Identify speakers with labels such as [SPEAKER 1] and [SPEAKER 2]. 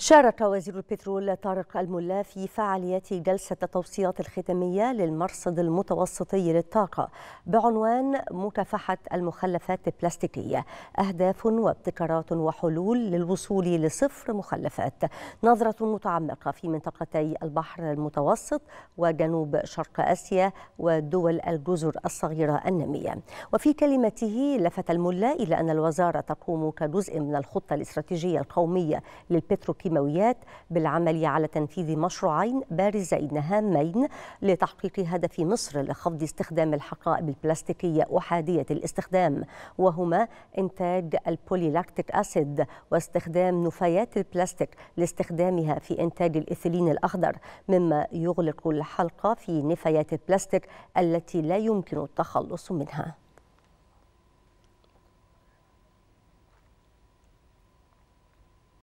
[SPEAKER 1] شارك وزير البترول طارق الملا في فعاليات جلسة التوصيات الختامية للمرصد المتوسطي للطاقة بعنوان مكافحة المخلفات البلاستيكية أهداف وابتكارات وحلول للوصول لصفر مخلفات نظرة متعمقة في منطقتي البحر المتوسط وجنوب شرق آسيا ودول الجزر الصغيرة النامية وفي كلمته لفت الملا إلى أن الوزارة تقوم كجزء من الخطة الاستراتيجية القومية للبتروكيماوية الكيماويات بالعمل على تنفيذ مشروعين بارزين هامين لتحقيق هدف مصر لخفض استخدام الحقائب البلاستيكية أحادية الاستخدام وهما إنتاج البوليلاكتيك أسيد واستخدام نفايات البلاستيك لاستخدامها في إنتاج الإيثيلين الأخضر مما يغلق الحلقة في نفايات البلاستيك التي لا يمكن التخلص منها